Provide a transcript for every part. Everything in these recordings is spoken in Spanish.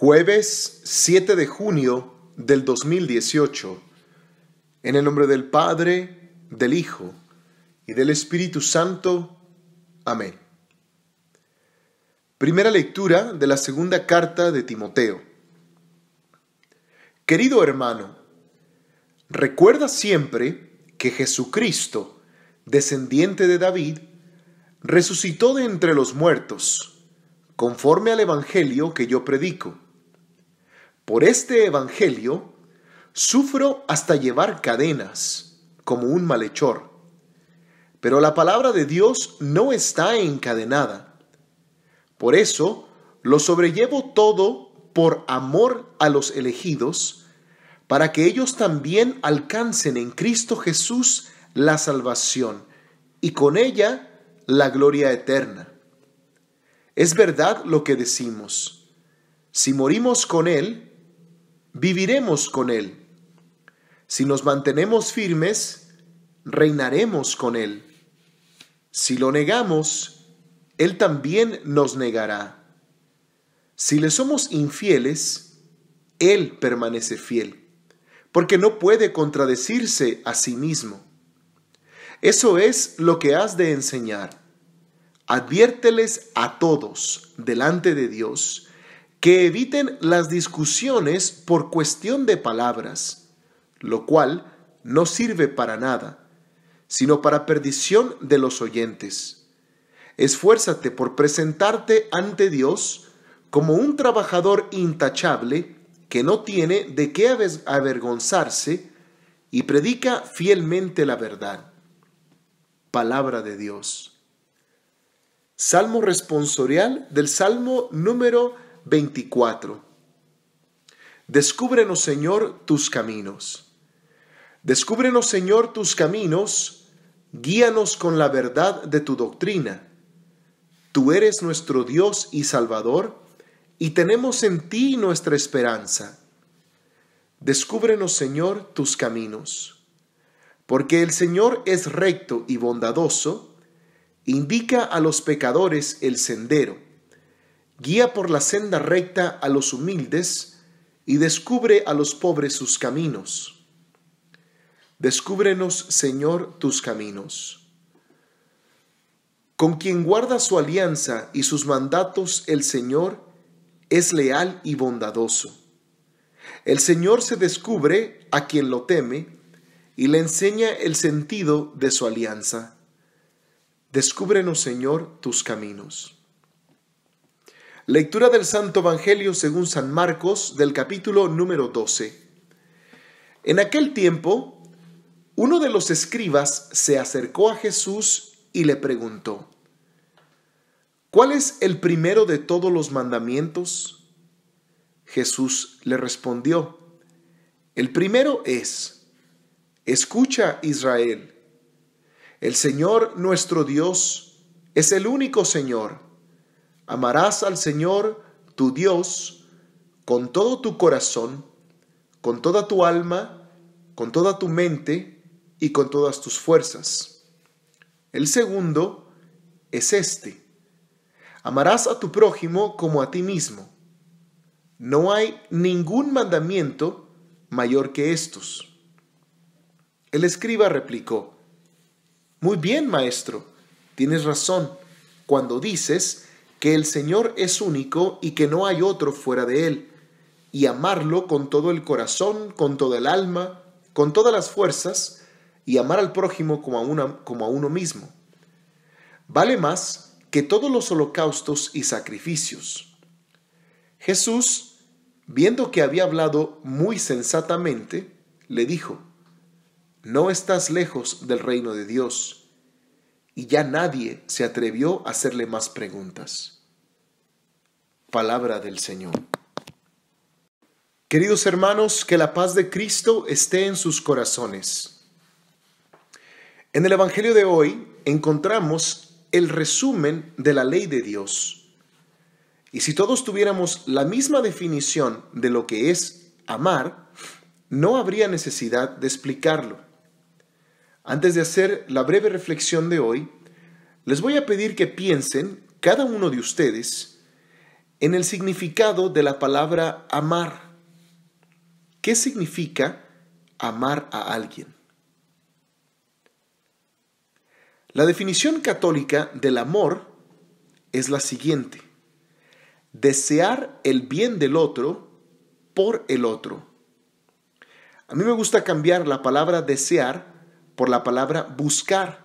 Jueves 7 de junio del 2018. En el nombre del Padre, del Hijo y del Espíritu Santo. Amén. Primera lectura de la segunda carta de Timoteo. Querido hermano, recuerda siempre que Jesucristo, descendiente de David, resucitó de entre los muertos, conforme al Evangelio que yo predico por este Evangelio sufro hasta llevar cadenas como un malhechor. Pero la palabra de Dios no está encadenada. Por eso lo sobrellevo todo por amor a los elegidos, para que ellos también alcancen en Cristo Jesús la salvación y con ella la gloria eterna. Es verdad lo que decimos. Si morimos con Él, viviremos con Él. Si nos mantenemos firmes, reinaremos con Él. Si lo negamos, Él también nos negará. Si le somos infieles, Él permanece fiel, porque no puede contradecirse a sí mismo. Eso es lo que has de enseñar. Adviérteles a todos delante de Dios, que eviten las discusiones por cuestión de palabras, lo cual no sirve para nada, sino para perdición de los oyentes. Esfuérzate por presentarte ante Dios como un trabajador intachable que no tiene de qué avergonzarse y predica fielmente la verdad. Palabra de Dios. Salmo responsorial del Salmo número 24. Descúbrenos, Señor, tus caminos. Descúbrenos, Señor, tus caminos, guíanos con la verdad de tu doctrina. Tú eres nuestro Dios y Salvador, y tenemos en ti nuestra esperanza. Descúbrenos, Señor, tus caminos. Porque el Señor es recto y bondadoso, indica a los pecadores el sendero guía por la senda recta a los humildes y descubre a los pobres sus caminos. Descúbrenos, Señor, tus caminos. Con quien guarda su alianza y sus mandatos el Señor es leal y bondadoso. El Señor se descubre a quien lo teme y le enseña el sentido de su alianza. Descúbrenos, Señor, tus caminos. Lectura del Santo Evangelio según San Marcos del capítulo número 12. En aquel tiempo, uno de los escribas se acercó a Jesús y le preguntó, ¿Cuál es el primero de todos los mandamientos? Jesús le respondió, el primero es, escucha Israel, el Señor nuestro Dios es el único Señor Amarás al Señor tu Dios con todo tu corazón, con toda tu alma, con toda tu mente y con todas tus fuerzas. El segundo es este. Amarás a tu prójimo como a ti mismo. No hay ningún mandamiento mayor que estos. El escriba replicó, Muy bien, maestro, tienes razón cuando dices que el Señor es único y que no hay otro fuera de Él, y amarlo con todo el corazón, con toda el alma, con todas las fuerzas, y amar al prójimo como a, como a uno mismo. Vale más que todos los holocaustos y sacrificios. Jesús, viendo que había hablado muy sensatamente, le dijo, No estás lejos del reino de Dios y ya nadie se atrevió a hacerle más preguntas. Palabra del Señor. Queridos hermanos, que la paz de Cristo esté en sus corazones. En el Evangelio de hoy encontramos el resumen de la ley de Dios. Y si todos tuviéramos la misma definición de lo que es amar, no habría necesidad de explicarlo. Antes de hacer la breve reflexión de hoy, les voy a pedir que piensen, cada uno de ustedes, en el significado de la palabra amar. ¿Qué significa amar a alguien? La definición católica del amor es la siguiente. Desear el bien del otro por el otro. A mí me gusta cambiar la palabra desear por la palabra buscar,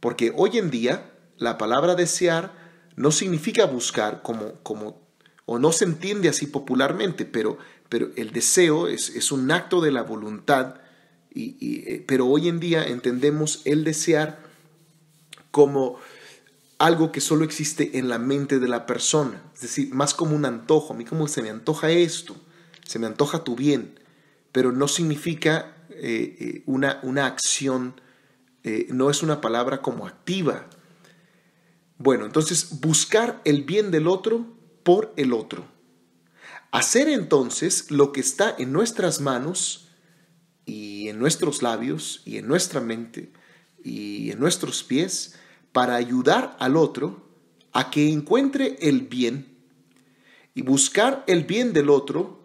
porque hoy en día la palabra desear no significa buscar como, como o no se entiende así popularmente, pero, pero el deseo es, es un acto de la voluntad, y, eh, pero hoy en día entendemos el desear como algo que solo existe en la mente de la persona, es decir, más como un antojo, a mí como se me antoja esto, se me antoja tu bien, pero no significa eh, eh, una, una, acción, eh, no es una palabra como activa. Bueno, entonces buscar el bien del otro por el otro. Hacer entonces lo que está en nuestras manos y en nuestros labios y en nuestra mente y en nuestros pies para ayudar al otro a que encuentre el bien y buscar el bien del otro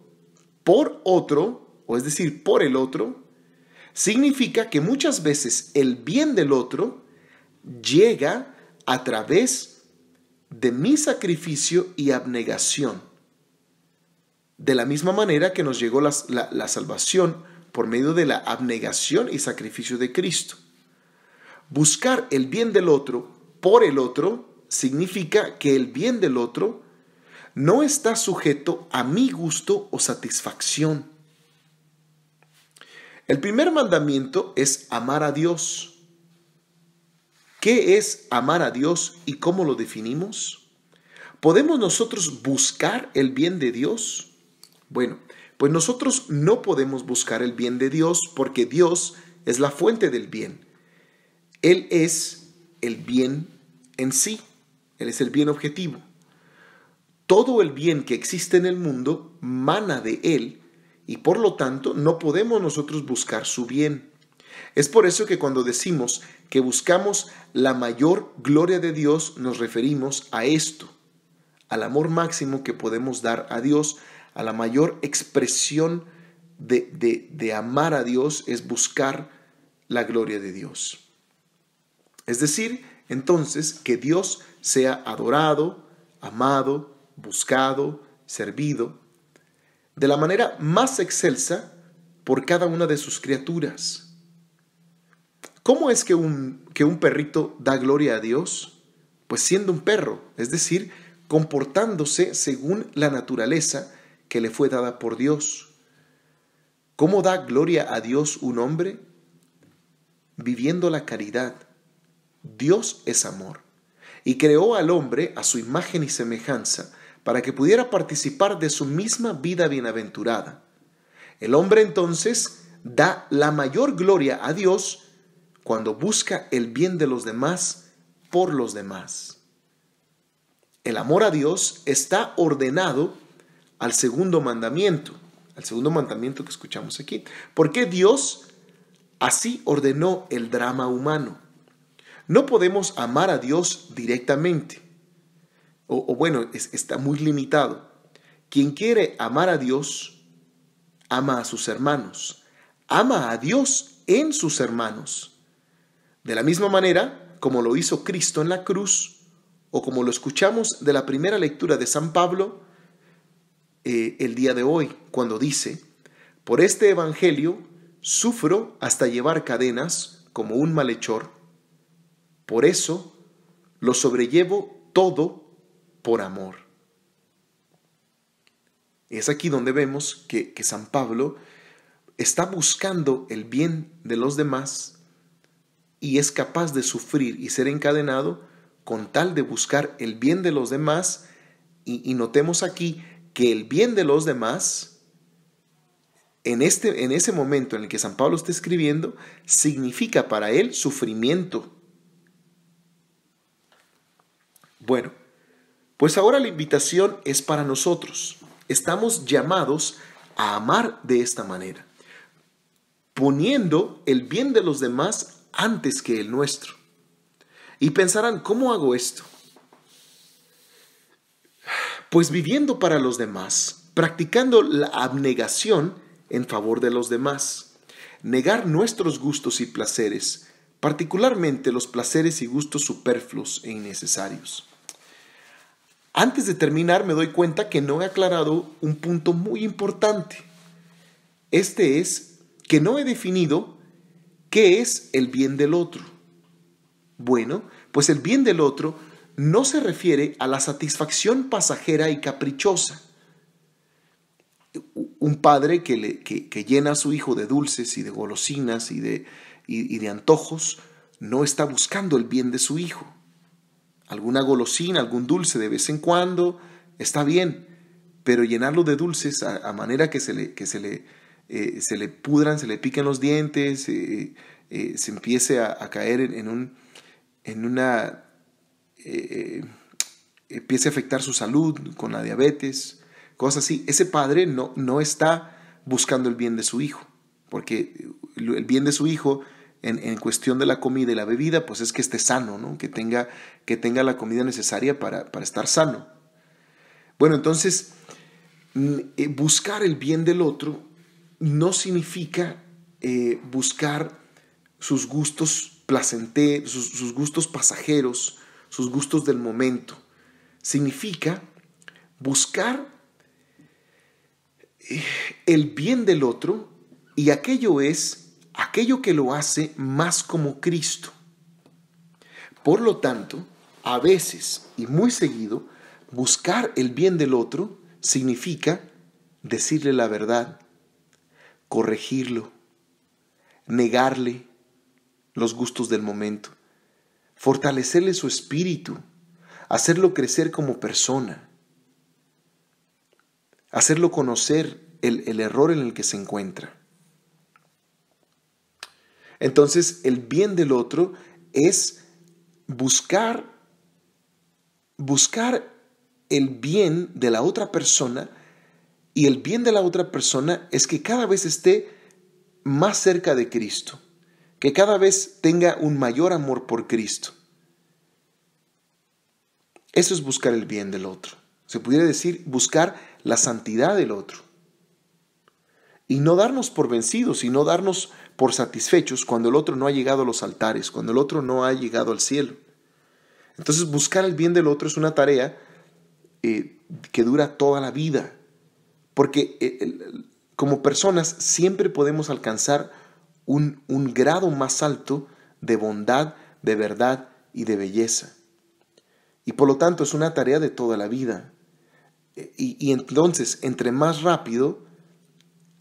por otro, o es decir, por el otro, Significa que muchas veces el bien del otro llega a través de mi sacrificio y abnegación. De la misma manera que nos llegó la, salvación por medio de la abnegación y sacrificio de Cristo. Buscar el bien del otro por el otro significa que el bien del otro no está sujeto a mi gusto o satisfacción el primer mandamiento es amar a Dios. ¿Qué es amar a Dios y cómo lo definimos? ¿Podemos nosotros buscar el bien de Dios? Bueno, pues nosotros no podemos buscar el bien de Dios porque Dios es la fuente del bien. Él es el bien en sí. Él es el bien objetivo. Todo el bien que existe en el mundo mana de Él y por lo tanto no podemos nosotros buscar su bien. Es por eso que cuando decimos que buscamos la mayor gloria de Dios nos referimos a esto, al amor máximo que podemos dar a Dios, a la mayor expresión de, de, de amar a Dios es buscar la gloria de Dios. Es decir, entonces, que Dios sea adorado, amado, buscado, servido, de la manera más excelsa por cada una de sus criaturas. ¿Cómo es que un, que un perrito da gloria a Dios? Pues siendo un perro, es decir, comportándose según la naturaleza que le fue dada por Dios. ¿Cómo da gloria a Dios un hombre? Viviendo la caridad. Dios es amor y creó al hombre a su imagen y semejanza para que pudiera participar de su misma vida bienaventurada. El hombre entonces da la mayor gloria a Dios cuando busca el bien de los demás por los demás. El amor a Dios está ordenado al segundo mandamiento, al segundo mandamiento que escuchamos aquí. Porque Dios así ordenó el drama humano. No podemos amar a Dios directamente o, bueno, está muy limitado. Quien quiere amar a Dios, ama a sus hermanos. Ama a Dios en sus hermanos. De la misma manera como lo hizo Cristo en la cruz, o como lo escuchamos de la primera lectura de San Pablo eh, el día de hoy, cuando dice, por este Evangelio sufro hasta llevar cadenas como un malhechor. Por eso lo sobrellevo todo por amor. Es aquí donde vemos que, San Pablo está buscando el bien de los demás y es capaz de sufrir y ser encadenado con tal de buscar el bien de los demás. Y, notemos aquí que el bien de los demás, en, este, en ese momento en el que San Pablo está escribiendo, significa para él sufrimiento. Bueno, pues ahora la invitación es para nosotros. Estamos llamados a amar de esta manera, poniendo el bien de los demás antes que el nuestro. Y pensarán, ¿cómo hago esto? Pues viviendo para los demás, practicando la abnegación en favor de los demás, negar nuestros gustos y placeres, particularmente los placeres y gustos superfluos e innecesarios antes de terminar me doy cuenta que no he aclarado un punto muy importante. Este es que no he definido qué es el bien del otro. Bueno, pues el bien del otro no se refiere a la satisfacción pasajera y caprichosa. Un padre que, le, que, llena a su hijo de dulces y de golosinas y de, y de antojos no está buscando el bien de su hijo alguna golosina, algún dulce de vez en cuando, está bien, pero llenarlo de dulces a, manera que se le, se le, eh, se le pudran, se le piquen los dientes, eh, eh, se empiece a, caer en, un, en una... empiece a afectar su salud con la diabetes, cosas así. Ese padre no, no está buscando el bien de su hijo, porque el bien de su hijo en, cuestión de la comida y la bebida, pues es que esté sano, ¿no? que, tenga, que tenga la comida necesaria para, estar sano. Bueno, entonces, mm, eh, buscar el bien del otro no significa eh, buscar sus gustos placenteros, sus gustos pasajeros, sus gustos del momento. Significa buscar eh, el bien del otro y aquello es aquello que lo hace más como Cristo. Por lo tanto, a veces y muy seguido, buscar el bien del otro significa decirle la verdad, corregirlo, negarle los gustos del momento, fortalecerle su espíritu, hacerlo crecer como persona, hacerlo conocer el, el error en el que se encuentra. Entonces, el bien del otro es buscar, buscar el bien de la otra persona y el bien de la otra persona es que cada vez esté más cerca de Cristo, que cada vez tenga un mayor amor por Cristo. Eso es buscar el bien del otro. Se pudiera decir buscar la santidad del otro y no darnos por vencidos y no darnos por satisfechos cuando el otro no ha llegado a los altares, cuando el otro no ha llegado al cielo. Entonces buscar el bien del otro es una tarea eh, que dura toda la vida, porque eh, como personas siempre podemos alcanzar un, un grado más alto de bondad, de verdad y de belleza. Y por lo tanto es una tarea de toda la vida. Eh, y, entonces, entre más rápido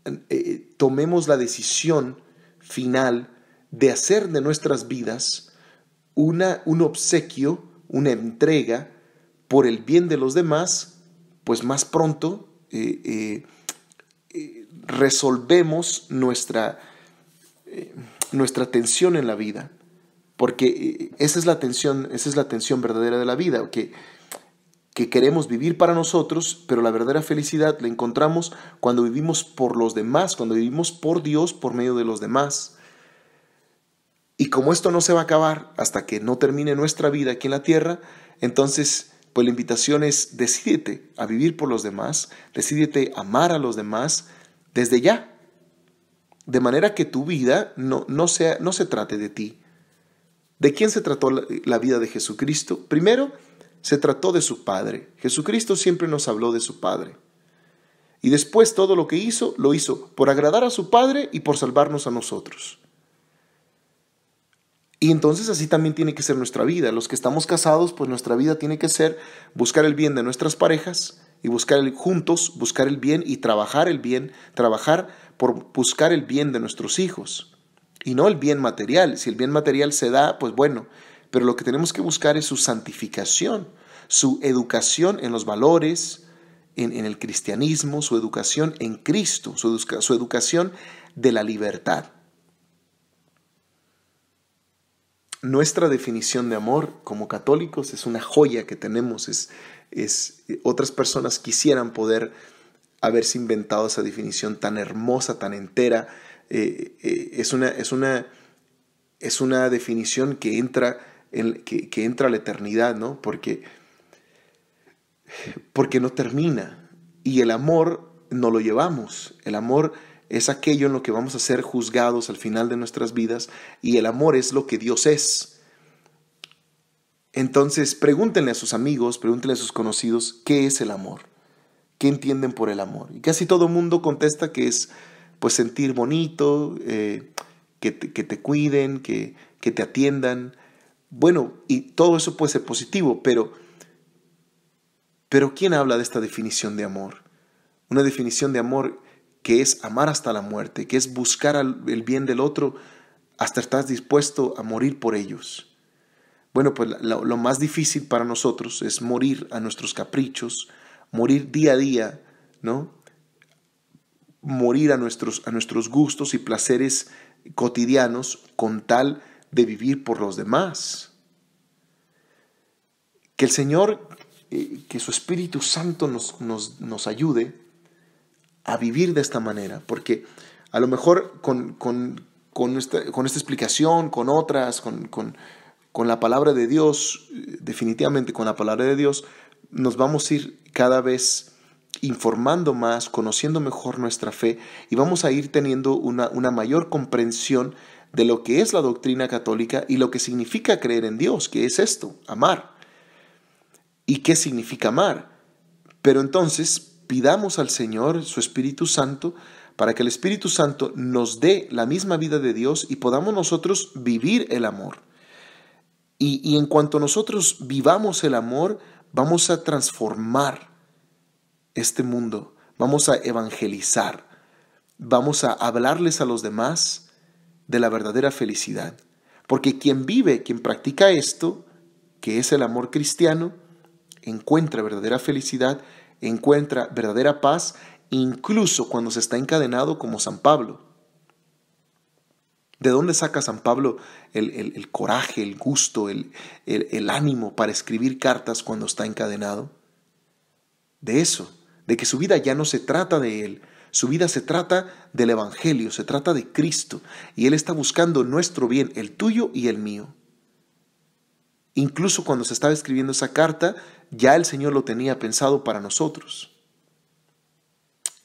eh, eh, tomemos la decisión final de hacer de nuestras vidas una, un obsequio, una entrega por el bien de los demás, pues más pronto eh, resolvemos nuestra, nuestra tensión en la vida. Porque esa es la tensión, esa es la verdadera de la vida, que que queremos vivir para nosotros, pero la verdadera felicidad la encontramos cuando vivimos por los demás, cuando vivimos por Dios por medio de los demás. Y como esto no se va a acabar hasta que no termine nuestra vida aquí en la tierra, entonces pues la invitación es decidete a vivir por los demás, decidete amar a los demás desde ya. De manera que tu vida no, no, sea, no se trate de ti. ¿De quién se trató la vida de Jesucristo? Primero, se trató de su Padre. Jesucristo siempre nos habló de su Padre. Y después todo lo que hizo, lo hizo por agradar a su Padre y por salvarnos a nosotros. Y entonces así también tiene que ser nuestra vida. Los que estamos casados, pues nuestra vida tiene que ser buscar el bien de nuestras parejas y buscar el, juntos, buscar el bien y trabajar el bien, trabajar por buscar el bien de nuestros hijos. Y no el bien material. Si el bien material se da, pues bueno, pero lo que tenemos que buscar es su santificación, su educación en los valores, en, el cristianismo, su educación en Cristo, su, su educación de la libertad. Nuestra definición de amor como católicos es una joya que tenemos, es, es, eh, otras personas quisieran poder haberse inventado esa definición tan hermosa, tan entera. Eh, eh, es, una, es, una, es una definición que entra que, entra a la eternidad, ¿no? Porque, porque no termina. Y el amor no lo llevamos. El amor es aquello en lo que vamos a ser juzgados al final de nuestras vidas y el amor es lo que Dios es. Entonces, pregúntenle a sus amigos, pregúntenle a sus conocidos, ¿qué es el amor? ¿Qué entienden por el amor? Y casi todo el mundo contesta que es pues sentir bonito, eh, que, te, que, te, cuiden, que, que te atiendan, bueno, y todo eso puede ser positivo, pero, pero ¿quién habla de esta definición de amor? Una definición de amor que es amar hasta la muerte, que es buscar el bien del otro hasta estar dispuesto a morir por ellos. Bueno, pues lo, más difícil para nosotros es morir a nuestros caprichos, morir día a día, ¿no? Morir a nuestros, a nuestros gustos y placeres cotidianos con tal de vivir por los demás. Que el Señor, eh, que su Espíritu Santo nos, ayude a vivir de esta manera, porque a lo mejor con, con, esta, explicación, con otras, con, la palabra de Dios, eh, definitivamente con la palabra de Dios, nos vamos a ir cada vez informando más, conociendo mejor nuestra fe y vamos a ir teniendo una mayor comprensión de lo que es la doctrina católica y lo que significa creer en Dios, que es esto, amar. ¿Y qué significa amar? Pero entonces pidamos al Señor su Espíritu Santo para que el Espíritu Santo nos dé la misma vida de Dios y podamos nosotros vivir el amor. Y, y en cuanto nosotros vivamos el amor, vamos a transformar este mundo, vamos a evangelizar, vamos a hablarles a los demás de la verdadera felicidad. Porque quien vive, quien practica esto, que es el amor cristiano, encuentra verdadera felicidad, encuentra verdadera paz, incluso cuando se está encadenado como San Pablo. ¿De dónde saca San Pablo el, coraje, el gusto, el, el ánimo para escribir cartas cuando está encadenado? De eso, de que su vida ya no se trata de él, su vida se trata del Evangelio, se trata de Cristo, y Él está buscando nuestro bien, el tuyo y el mío. Incluso cuando se estaba escribiendo esa carta, ya el Señor lo tenía pensado para nosotros.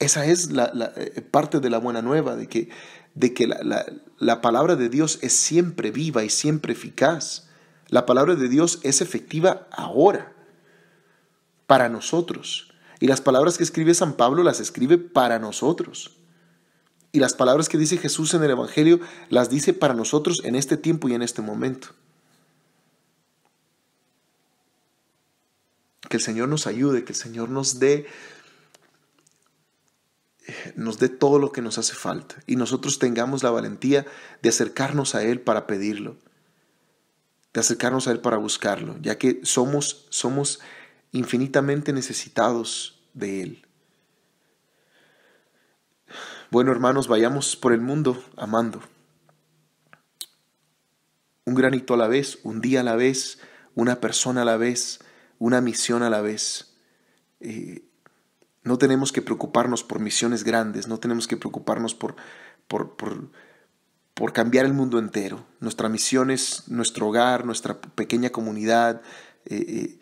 Esa es la, eh, parte de la buena nueva, de que, de que la, la palabra de Dios es siempre viva y siempre eficaz. La palabra de Dios es efectiva ahora, para nosotros. Y las palabras que escribe San Pablo las escribe para nosotros. Y las palabras que dice Jesús en el Evangelio las dice para nosotros en este tiempo y en este momento. Que el Señor nos ayude, que el Señor nos dé nos dé todo lo que nos hace falta y nosotros tengamos la valentía de acercarnos a él para pedirlo, de acercarnos a él para buscarlo, ya que somos somos infinitamente necesitados de Él. Bueno, hermanos, vayamos por el mundo amando. Un granito a la vez, un día a la vez, una persona a la vez, una misión a la vez. Eh, no tenemos que preocuparnos por misiones grandes, no tenemos que preocuparnos por, por, cambiar el mundo entero. Nuestra misión es nuestro hogar, nuestra pequeña comunidad. Eh, eh,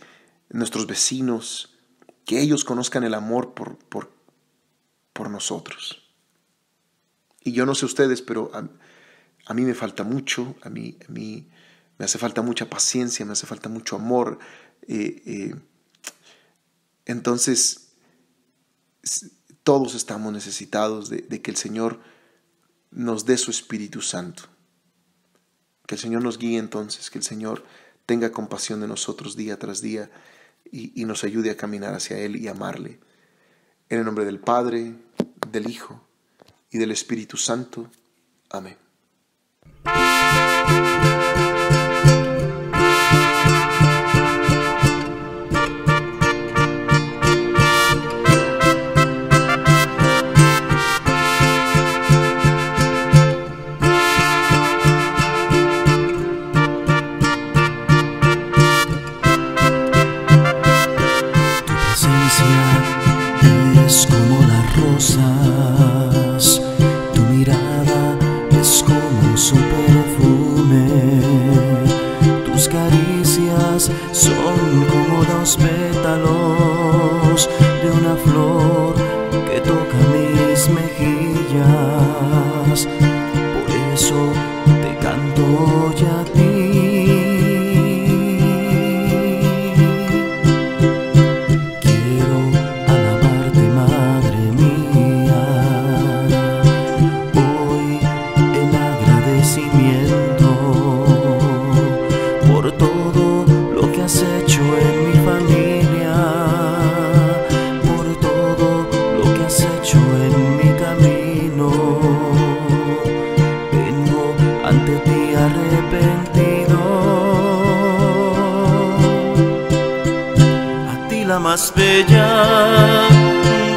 nuestros vecinos, que ellos conozcan el amor por, por, por nosotros. Y yo no sé ustedes, pero a, mí me falta mucho, a mí, a mí, me hace falta mucha paciencia, me hace falta mucho amor. Eh, eh. entonces, todos estamos necesitados de que el Señor nos dé su Espíritu Santo. Que el Señor nos guíe entonces, que el Señor tenga compasión de nosotros día tras día y, nos ayude a caminar hacia Él y amarle. En el nombre del Padre, del Hijo y del Espíritu Santo. Amén. bella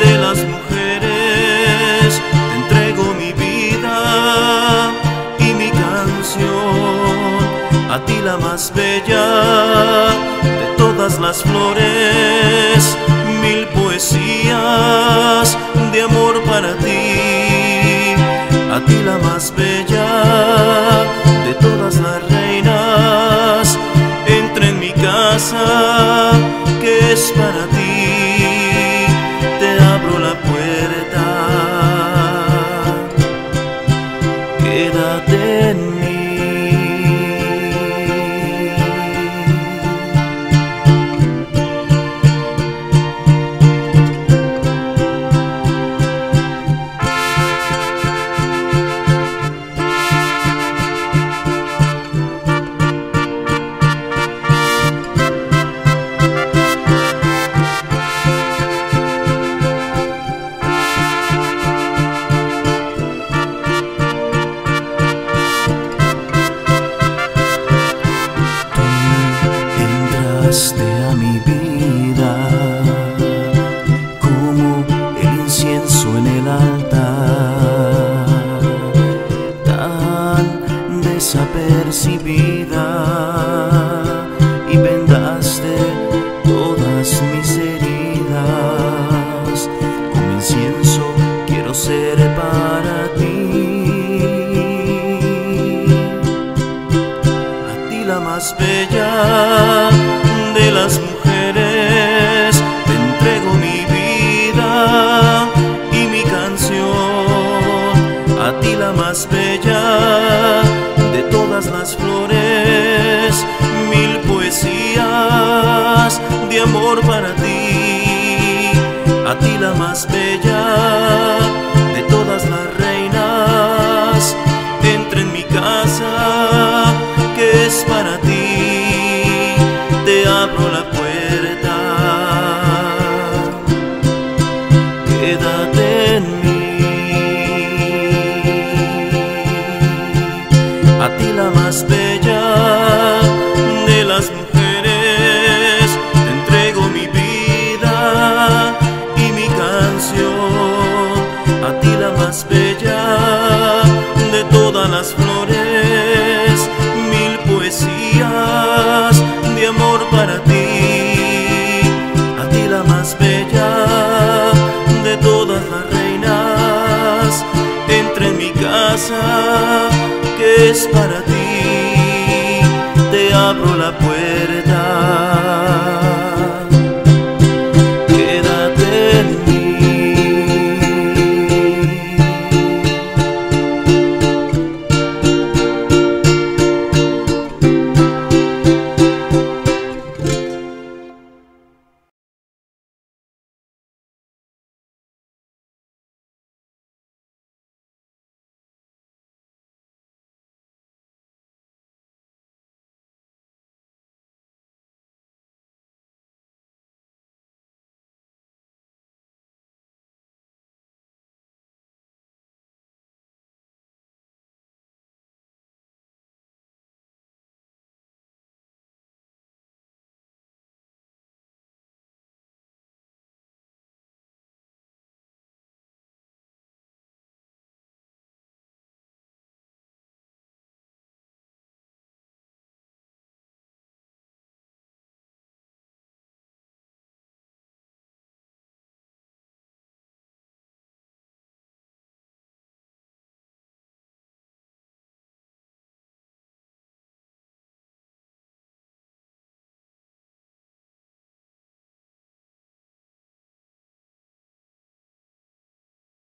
de las mujeres, te entrego mi vida y mi canción, a ti la más bella de todas las flores, mil poesías de amor para ti, a ti la más bella de todas las Stay a mi vida. de amor para ti, a ti la más bella.